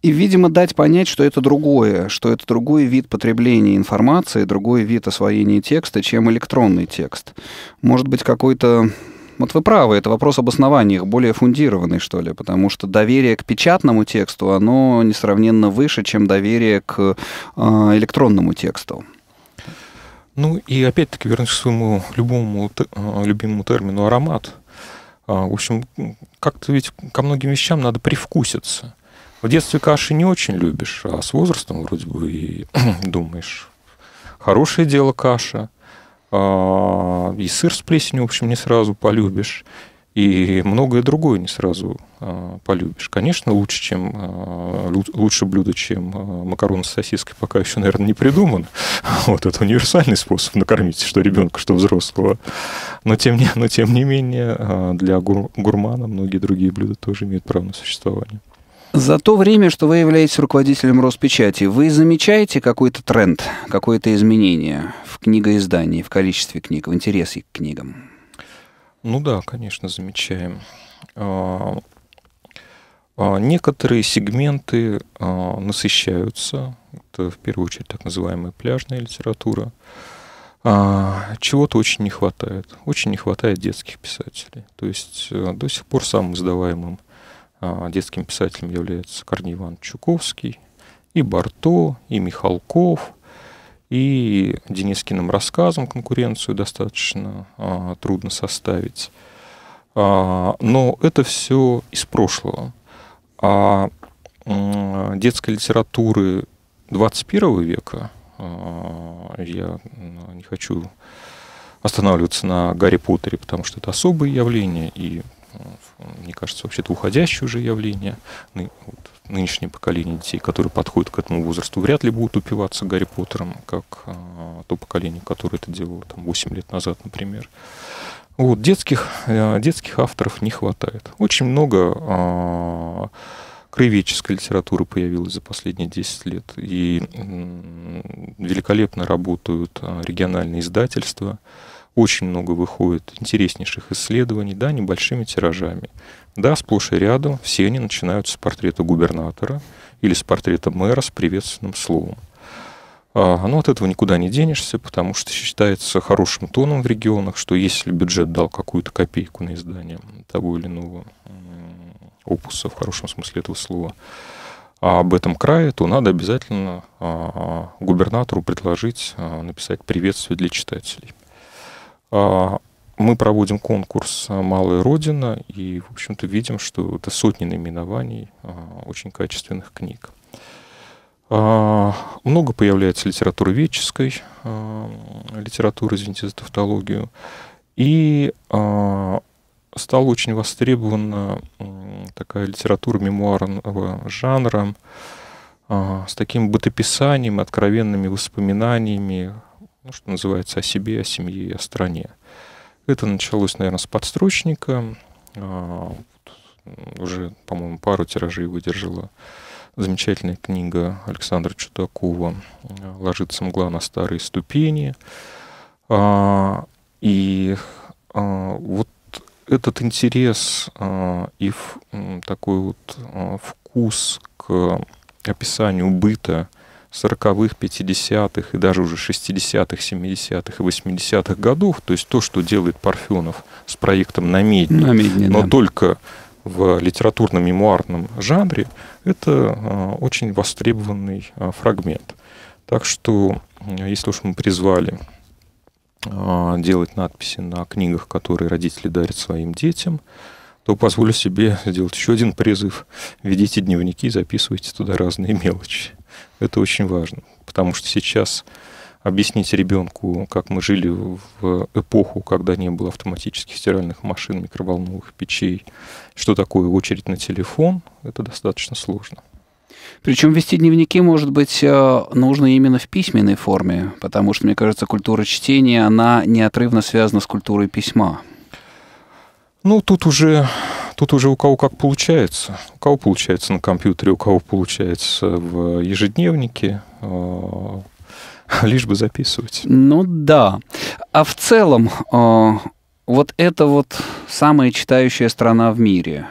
И, видимо, дать понять, что это другое, что это другой вид потребления информации, другой вид освоения текста, чем электронный текст. Может быть, какой-то вот вы правы, это вопрос об основаниях, более фундированный, что ли, потому что доверие к печатному тексту, оно несравненно выше, чем доверие к а, электронному тексту. Ну и опять-таки вернусь к своему любому, а, любимому термину «аромат». А, в общем, как-то ведь ко многим вещам надо привкуситься. В детстве каши не очень любишь, а с возрастом вроде бы и думаешь, хорошее дело каша – а, и сыр с плесенью, в общем, не сразу полюбишь, и многое другое не сразу а, полюбишь. Конечно, лучше, чем, а, лучше блюдо, чем макароны с сосиской, пока еще, наверное, не придумано. Вот это универсальный способ накормить что ребенка, что взрослого. Но тем не, но тем не менее, для гурмана многие другие блюда тоже имеют право на существование. За то время, что вы являетесь руководителем Роспечати, вы замечаете какой-то тренд, какое-то изменение в книгоиздании, в количестве книг, в интересе к книгам? Ну да, конечно, замечаем. А, а, некоторые сегменты а, насыщаются, это в первую очередь так называемая пляжная литература. Чего-то очень не хватает. Очень не хватает детских писателей. То есть э, до сих пор самым издаваемым а, детским писателем является Корней Иван Чуковский, и Барто, и Михалков, и Денискиным рассказом конкуренцию достаточно а, трудно составить. А, но это все из прошлого. А детской литературы 21 века, а, я ну, не хочу останавливаться на Гарри Поттере, потому что это особое явление, и мне кажется, вообще-то уходящее уже явление. Ны, вот, нынешнее поколение детей, которые подходят к этому возрасту, вряд ли будут упиваться Гарри Поттером, как а, то поколение, которое это делало там, 8 лет назад, например. Вот, детских, а, детских авторов не хватает. Очень много а, краеведческой литературы появилось за последние 10 лет. И м, великолепно работают а, региональные издательства. Очень много выходит интереснейших исследований, да, небольшими тиражами. Да, сплошь и рядом все они начинаются с портрета губернатора или с портрета мэра с приветственным словом. А, а но ну, от этого никуда не денешься, потому что считается хорошим тоном в регионах, что если бюджет дал какую-то копейку на издание того или иного опуса, в хорошем смысле этого слова, а об этом крае, то надо обязательно а, губернатору предложить а, написать приветствие для читателей. А, мы проводим конкурс «Малая Родина» и, в общем-то, видим, что это сотни наименований а, очень качественных книг. А, много появляется литературы веческой, литературы, извините за тавтологию. И стала очень востребована такая литература мемуарного жанра с таким бытописанием, откровенными воспоминаниями ну, что называется, о себе, о семье, о стране. Это началось, наверное, с подстрочника. А, уже, по-моему, пару тиражей выдержала замечательная книга Александра Чудакова «Ложится мгла на старые ступени». А, и а, вот этот интерес и такой вот вкус к описанию быта – 40-х, 50-х и даже уже 60-х, 70-х и 80-х годов. То есть то, что делает Парфенов с проектом «Намедни», Намедни но да. только в литературно-мемуарном жанре, это а, очень востребованный а, фрагмент. Так что, если уж мы призвали а, делать надписи на книгах, которые родители дарят своим детям, то позволю себе сделать еще один призыв. Ведите дневники, записывайте туда разные мелочи. Это очень важно, потому что сейчас объяснить ребенку, как мы жили в эпоху, когда не было автоматических стиральных машин, микроволновых печей, что такое очередь на телефон, это достаточно сложно. Причем вести дневники, может быть, э, нужно именно в письменной форме, потому что, мне кажется, культура чтения, она неотрывно связана с культурой письма. Ну, тут уже, тут уже у кого как получается. У кого получается на компьютере, у кого получается в ежедневнике, э, лишь бы записывать. Ну да. А в целом, э, вот это вот самая читающая страна в мире.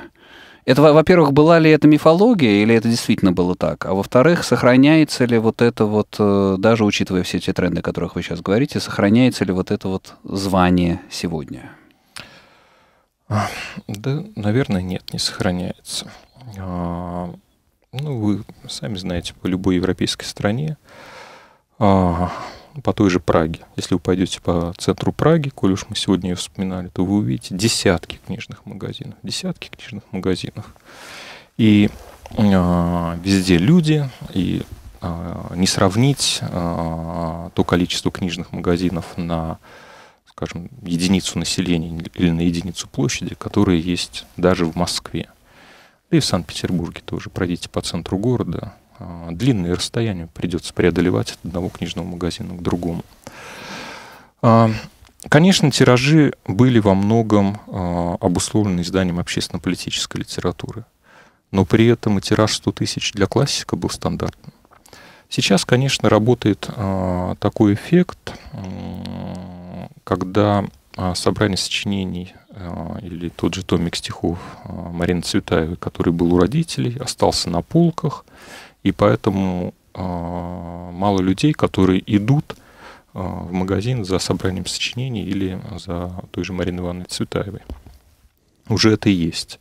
Это, во-первых, была ли это мифология, или это действительно было так? А во-вторых, сохраняется ли вот это вот, э, даже учитывая все те тренды, о которых вы сейчас говорите, сохраняется ли вот это вот звание сегодня? Да, наверное, нет, не сохраняется. А, ну, вы сами знаете, по любой европейской стране, а, по той же Праге. Если вы пойдете по центру Праги, коль уж мы сегодня ее вспоминали, то вы увидите десятки книжных магазинов. Десятки книжных магазинов. И а, везде люди, и а, не сравнить а, то количество книжных магазинов на скажем, единицу населения или на единицу площади, которые есть даже в Москве. Да и в Санкт-Петербурге тоже. Пройдите по центру города. А, Длинные расстояния придется преодолевать от одного книжного магазина к другому. А, конечно, тиражи были во многом а, обусловлены изданием общественно-политической литературы. Но при этом и тираж 100 тысяч для классика был стандартным. Сейчас, конечно, работает такой эффект, когда а, собрание сочинений а, или тот же томик стихов а, Марины Цветаевой, который был у родителей, остался на полках, и поэтому мало людей, которые идут в магазин за собранием сочинений или за той же Мариной Ивановной Цветаевой. Уже это и есть.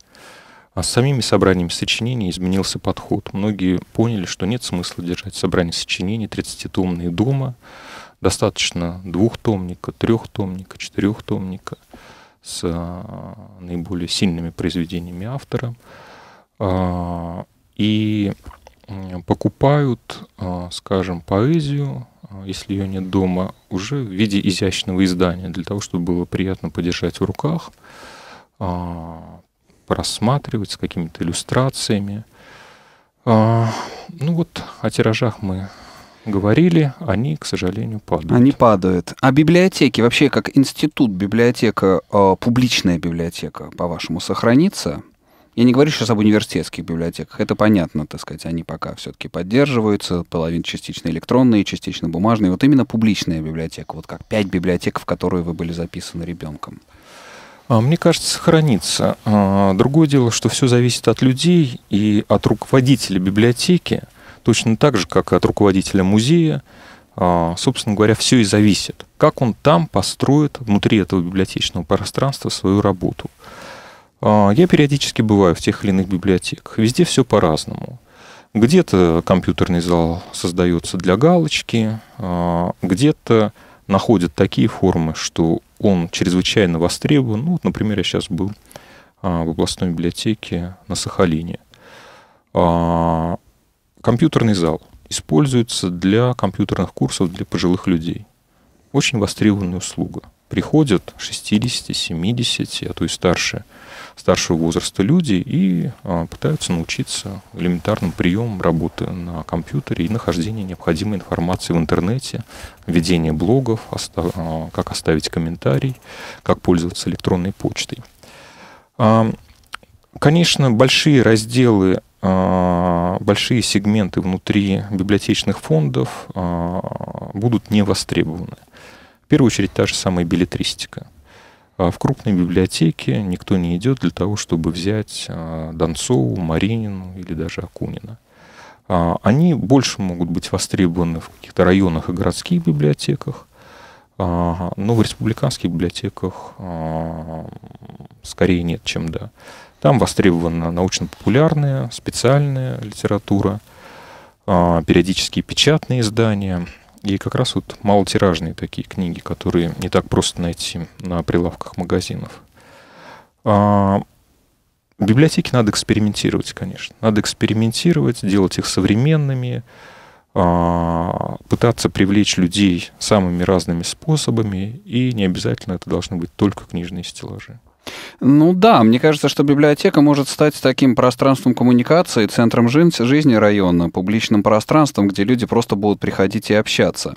А с самими собраниями сочинений изменился подход. Многие поняли, что нет смысла держать собрание сочинений 30-томные дома, Достаточно двухтомника, трехтомника, четырехтомника с а, наиболее сильными произведениями автора. А, и покупают, а, скажем, поэзию, если ее нет дома, уже в виде изящного издания, для того, чтобы было приятно подержать в руках, просматривать с какими-то иллюстрациями. Ну вот о тиражах мы говорили, они, к сожалению, падают. Они падают. А библиотеки, вообще как институт, библиотека, э, публичная библиотека, по-вашему, сохранится? Я не говорю сейчас об университетских библиотеках, это понятно, так сказать, они пока все-таки поддерживаются, половина частично электронные, частично бумажные. Вот именно публичная библиотека, вот как пять библиотек, в которые вы были записаны ребенком. А, мне кажется, сохранится. А, другое дело, что все зависит от людей и от руководителя библиотеки. Точно так же, как и от руководителя музея, а, собственно говоря, все и зависит. Как он там построит внутри этого библиотечного пространства свою работу. А, я периодически бываю в тех или иных библиотеках. Везде все по-разному. Где-то компьютерный зал создается для галочки, а, где-то находят такие формы, что он чрезвычайно востребован. Ну, вот, например, я сейчас был в областной библиотеке на Сахалине. Компьютерный зал используется для компьютерных курсов для пожилых людей. Очень востребованная услуга. Приходят 60, 70, а то и старше, старшего возраста люди и а, пытаются научиться элементарным приемам работы на компьютере и нахождения необходимой информации в интернете, ведения блогов, оста- а, как оставить комментарий, как пользоваться электронной почтой. А, конечно, большие разделы а, большие сегменты внутри библиотечных фондов а, будут не востребованы. В первую очередь та же самая билетристика. А в крупной библиотеке никто не идет для того, чтобы взять Донцову, Маринину или даже Акунина. Они больше могут быть востребованы в каких-то районах и городских библиотеках, но в республиканских библиотеках скорее нет, чем да. Там востребована научно-популярная, специальная литература, а, периодические печатные издания и как раз вот малотиражные такие книги, которые не так просто найти на прилавках магазинов. В а, библиотеке надо экспериментировать, конечно. Надо экспериментировать, делать их современными, а, пытаться привлечь людей самыми разными способами, и не обязательно это должны быть только книжные стеллажи. Ну да, мне кажется, что библиотека может стать таким пространством коммуникации, центром жизни района, публичным пространством, где люди просто будут приходить и общаться.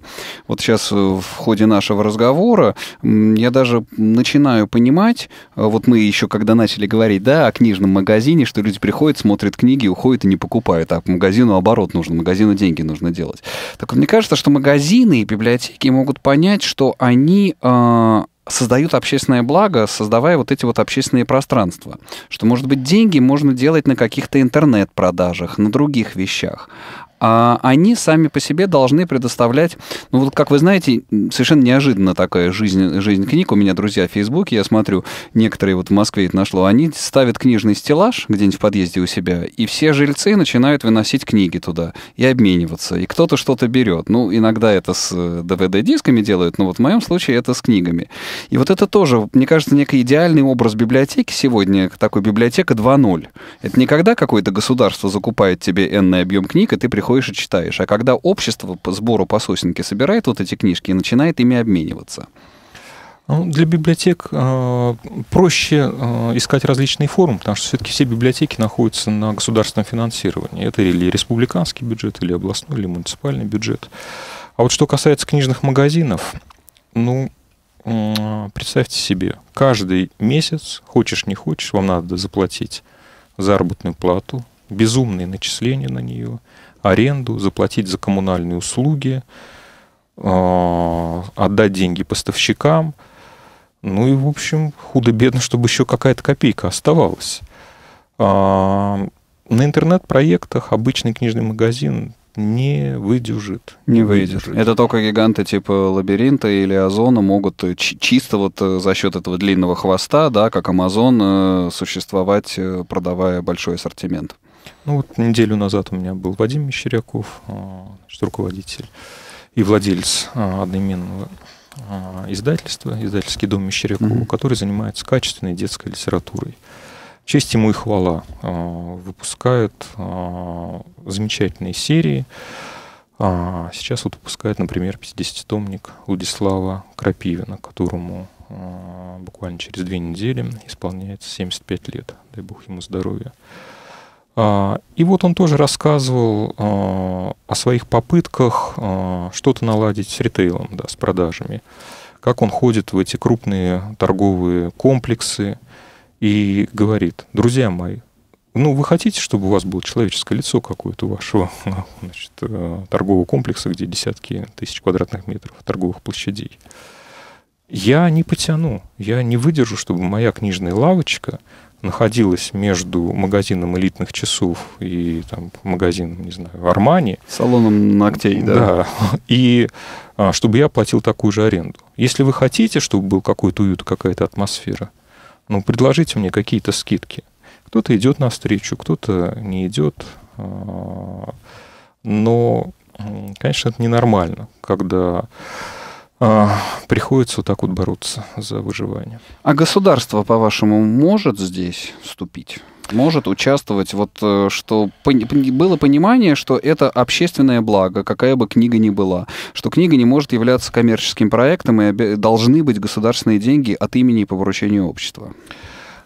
Вот сейчас э, в ходе нашего разговора я даже начинаю понимать, э, вот мы еще когда начали говорить, да, о книжном магазине, что люди приходят, смотрят книги, уходят и не покупают, а магазину оборот нужно, магазину деньги нужно делать. Так вот, мне кажется, что магазины и библиотеки могут понять, что они э, создают общественное благо, создавая вот эти вот общественные пространства. Что, может быть, деньги можно делать на каких-то интернет-продажах, на других вещах. А они сами по себе должны предоставлять... Ну, вот, как вы знаете, совершенно неожиданно такая жизнь, жизнь книг. У меня друзья в Фейсбуке, я смотрю, некоторые вот в Москве это нашло, они ставят книжный стеллаж где-нибудь в подъезде у себя, и все жильцы начинают выносить книги туда и обмениваться. И кто-то что-то берет. Ну, иногда это с DVD-дисками э, делают, но вот в моем случае это с книгами. И вот это тоже, мне кажется, некий идеальный образ библиотеки сегодня, такой библиотека 2.0. Это никогда какое-то государство закупает тебе энный объем книг, и ты приходишь ходишь и читаешь. А когда общество по сбору по сосенке собирает вот эти книжки и начинает ими обмениваться, ну, для библиотек э, проще э, искать различные формы, потому что все-таки все библиотеки находятся на государственном финансировании. Это или республиканский бюджет, или областной, или муниципальный бюджет. А вот что касается книжных магазинов, ну, представьте себе, каждый месяц, хочешь не хочешь, вам надо заплатить заработную плату, безумные начисления на нее – аренду, заплатить за коммунальные услуги, а, отдать деньги поставщикам. Ну и, в общем, худо-бедно, чтобы еще какая-то копейка оставалась. А, на интернет-проектах обычный книжный магазин не выдержит. Не, не выдержит. Это только гиганты типа лабиринта или Озона могут э, чисто вот э, за счет этого длинного хвоста, да, как Амазон, э, существовать, продавая большой ассортимент. Ну вот неделю назад у меня был Вадим Мещеряков, значит, а, руководитель и владелец а, одноименного а, издательства, издательский дом Мещерякова, mm-hmm. который занимается качественной детской литературой. Честь ему и хвала. Выпускает замечательные серии. Сейчас вот выпускает, например, 50-томник Владислава Крапивина, которому буквально через две недели исполняется 75 лет. Дай бог ему здоровья. А, и вот он тоже рассказывал а, о своих попытках а, что-то наладить с ритейлом, да, с продажами. Как он ходит в эти крупные торговые комплексы и говорит, друзья мои, ну, вы хотите, чтобы у вас было человеческое лицо какое-то вашего значит, э, торгового комплекса, где десятки тысяч квадратных метров торговых площадей? Я не потяну, я не выдержу, чтобы моя книжная лавочка находилась между магазином элитных часов и там, магазином, не знаю, Армани. Салоном ногтей, да. Да. И а, чтобы я платил такую же аренду. Если вы хотите, чтобы был какой-то уют, какая-то атмосфера, ну, предложите мне какие-то скидки. Кто-то идет навстречу, кто-то не идет. А, но, конечно, это ненормально, когда а, приходится вот так вот бороться за выживание. А государство, по-вашему, может здесь вступить? может участвовать, вот э, что было понимание, что это общественное благо, какая бы книга ни была, что книга не может являться коммерческим проектом и должны быть государственные деньги от имени и по поручению общества.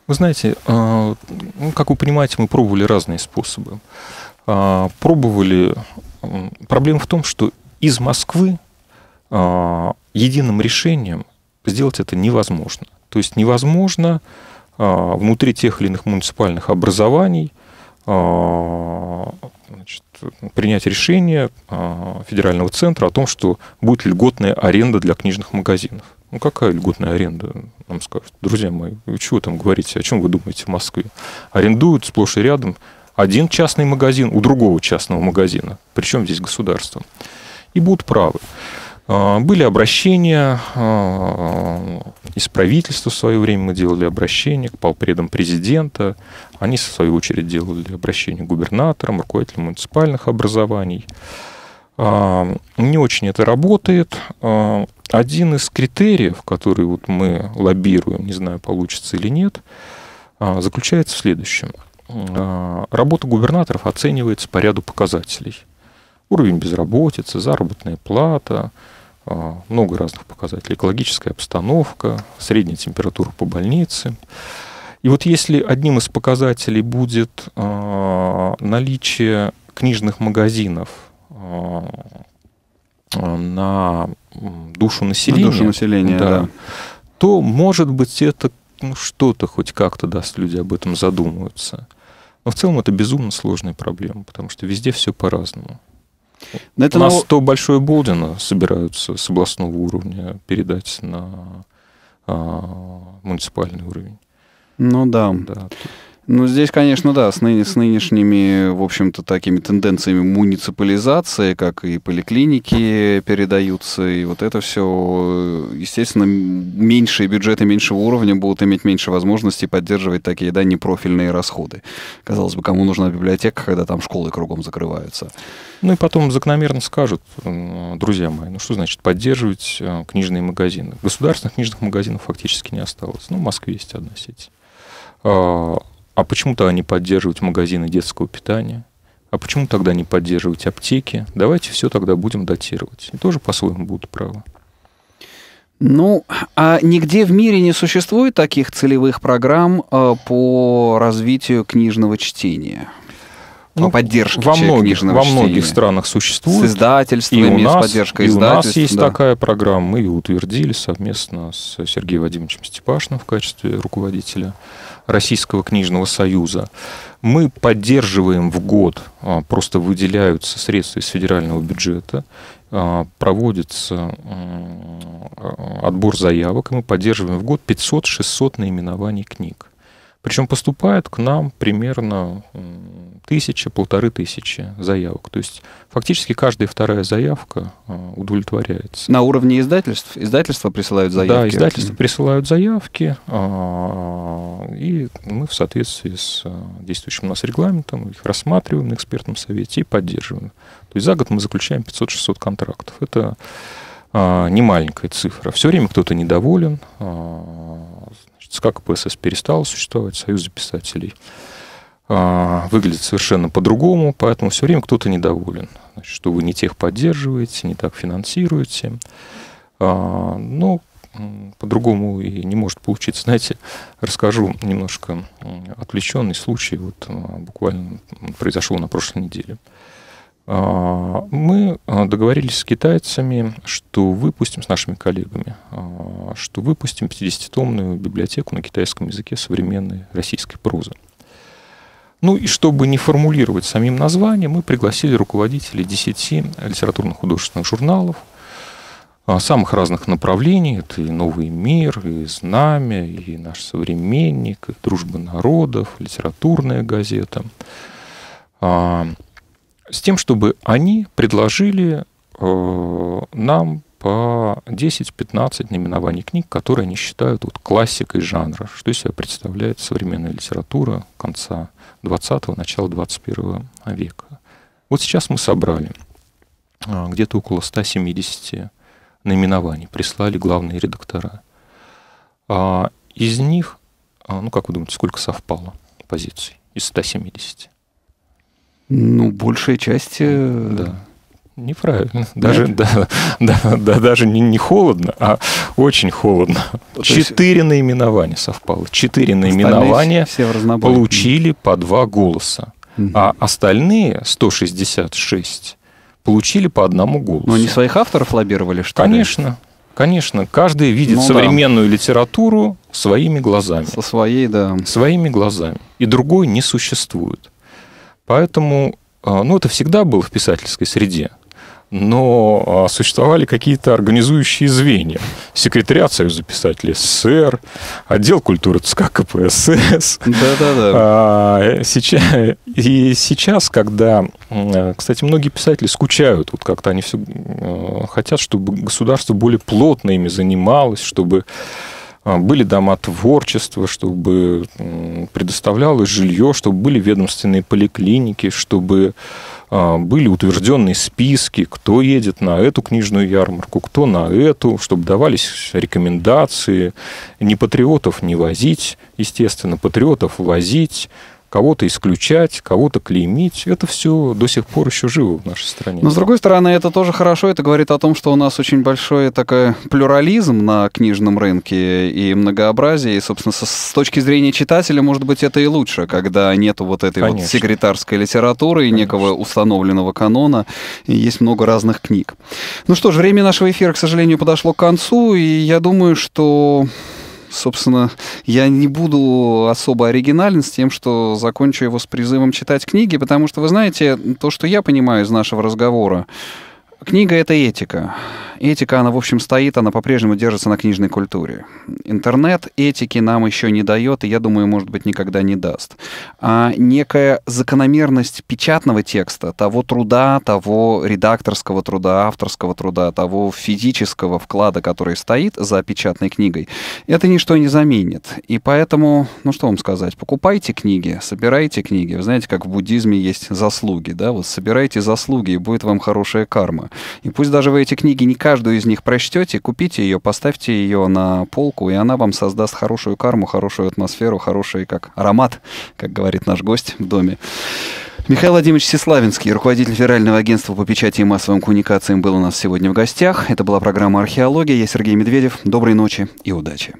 Вы знаете, а, ну, как вы понимаете, мы пробовали разные способы. А, пробовали... Проблема в том, что из Москвы единым решением сделать это невозможно. То есть невозможно а, внутри тех или иных муниципальных образований а, значит, принять решение а, федерального центра о том, что будет льготная аренда для книжных магазинов. Ну какая льготная аренда, нам скажут. Друзья мои, вы чего там говорите, о чем вы думаете в Москве? Арендуют сплошь и рядом один частный магазин у другого частного магазина. Причем здесь государство. И будут правы. А, были обращения а, из правительства в свое время, мы делали обращение к полпредам президента, они, в свою очередь, делали обращение к губернаторам, руководителям муниципальных образований. А, не очень это работает. Один из критериев, который вот мы лоббируем, не знаю, получится или нет, заключается в следующем. Работа губернаторов оценивается по ряду показателей. Уровень безработицы, заработная плата – а, много разных показателей. Экологическая обстановка, средняя температура по больнице. И вот если одним из показателей будет а, наличие книжных магазинов а, на душу населения, на душу населения да, да. то, может быть, это ну, что-то хоть как-то даст, люди об этом задумаются. Но в целом это безумно сложная проблема, потому что везде все по-разному. Но это У нас то Большое Болдина собираются с областного уровня передать на а, муниципальный уровень. Ну да. да ну, здесь, конечно, да, с, ны- с нынешними, в общем-то, такими тенденциями муниципализации, как и поликлиники передаются, и вот это все, э, естественно, меньшие бюджеты меньшего уровня будут иметь меньше возможностей поддерживать такие, да, непрофильные расходы. Казалось бы, кому нужна библиотека, когда там школы кругом закрываются? Ну и потом закономерно скажут, э, друзья мои, ну что значит поддерживать э, книжные магазины? Государственных книжных магазинов фактически не осталось. Ну, в Москве есть одна сеть а, а почему тогда не поддерживать магазины детского питания? А почему тогда не поддерживать аптеки? Давайте все тогда будем датировать. И тоже по-своему будут правы. Ну, а нигде в мире не существует таких целевых программ э, по развитию книжного чтения? ну, поддержке во многих, во многих странах существует. С издательствами, и у нас, с поддержкой и у нас есть да. такая программа. Мы ее утвердили совместно с Сергеем Вадимовичем Степашным в качестве руководителя Российского книжного союза. Мы поддерживаем в год, а, просто выделяются средства из федерального бюджета, а, проводится а, отбор заявок, и мы поддерживаем в год 500-600 наименований книг. Причем поступает к нам примерно тысяча, полторы тысячи заявок. То есть фактически каждая вторая заявка а, удовлетворяется. На уровне издательств? Издательства присылают заявки? Да, издательства присылают заявки, а, и мы в соответствии с а, действующим у нас регламентом их рассматриваем на экспертном совете и поддерживаем. То есть за год мы заключаем 500-600 контрактов. Это не маленькая цифра. Все время кто-то недоволен, ЦК КПСС перестал существовать, Союза писателей а, выглядит совершенно по-другому, поэтому все время кто-то недоволен, Значит, что вы не тех поддерживаете, не так финансируете. А, Но ну, по-другому и не может получиться. Знаете, расскажу немножко отвлеченный случай, вот а, буквально произошел на прошлой неделе. А, мы а, договорились с китайцами, что выпустим, с нашими коллегами, а, что выпустим 50-томную библиотеку на китайском языке современной российской прозы. Ну и чтобы не формулировать самим название, мы пригласили руководителей 10 литературно-художественных журналов, самых разных направлений. Это и «Новый мир», и «Знамя», и «Наш современник», и «Дружба народов», литературная газета с тем, чтобы они предложили э, нам по 10-15 наименований книг, которые они считают вот классикой жанра, что из себя представляет современная литература конца 20-го, начала 21 века. Вот сейчас мы собрали а, где-то около 170 наименований, прислали главные редактора. А, из них, а, ну как вы думаете, сколько совпало позиций из 170? Ну, большая часть... Э, да. Неправильно. Даже, да, да, да, даже не, не холодно, а очень холодно. То Четыре есть... наименования совпало. Четыре наименования все получили по два голоса. Угу. А остальные 166 получили по одному голосу. Но не своих авторов лоббировали, что Конечно. ли? Конечно. Конечно, каждый видит ну, современную да. литературу своими глазами. Со своей, да. Своими глазами. И другой не существует. Поэтому, а, ну, это всегда было в писательской среде, но а, существовали какие-то организующие звенья. Секретариат Союза писателей СССР, отдел культуры ЦК КПСС. Да-да-да. А, и сейчас, когда, э, кстати, многие писатели скучают, вот как-то они все хотят, чтобы государство более плотно ими занималось, чтобы а, были дома творчества, чтобы предоставлялось жилье, чтобы были ведомственные поликлиники, чтобы а, были утвержденные списки, кто едет на эту книжную ярмарку, кто на эту, чтобы давались рекомендации. Не патриотов не возить, естественно, патриотов возить, кого-то исключать, кого-то клеймить. Это все до сих пор еще живо в нашей стране. Но, с другой стороны, это тоже хорошо. Это говорит о том, что у нас очень большой такой плюрализм на книжном рынке и многообразие. И, собственно, со, с точки зрения читателя, может быть, это и лучше, когда нету вот этой Конечно. вот секретарской литературы и Конечно. некого установленного канона. И есть много разных книг. Ну что ж, время нашего эфира, к сожалению, подошло к концу. И я думаю, что Собственно, я не буду особо оригинален с тем, что закончу его с призывом читать книги, потому что, вы знаете, то, что я понимаю из нашего разговора, Книга — это этика. Этика, она, в общем, стоит, она по-прежнему держится на книжной культуре. Интернет этики нам еще не дает, и, я думаю, может быть, никогда не даст. А некая закономерность печатного текста, того труда, того редакторского труда, авторского труда, того физического вклада, который стоит за печатной книгой, это ничто не заменит. И поэтому, ну что вам сказать, покупайте книги, собирайте книги. Вы знаете, как в буддизме есть заслуги, да? Вот собирайте заслуги, и будет вам хорошая карма. И пусть даже вы эти книги не каждую из них прочтете, купите ее, поставьте ее на полку, и она вам создаст хорошую карму, хорошую атмосферу, хороший как аромат, как говорит наш гость в доме. Михаил Владимирович Сеславинский, руководитель Федерального агентства по печати и массовым коммуникациям, был у нас сегодня в гостях. Это была программа «Археология». Я Сергей Медведев. Доброй ночи и удачи.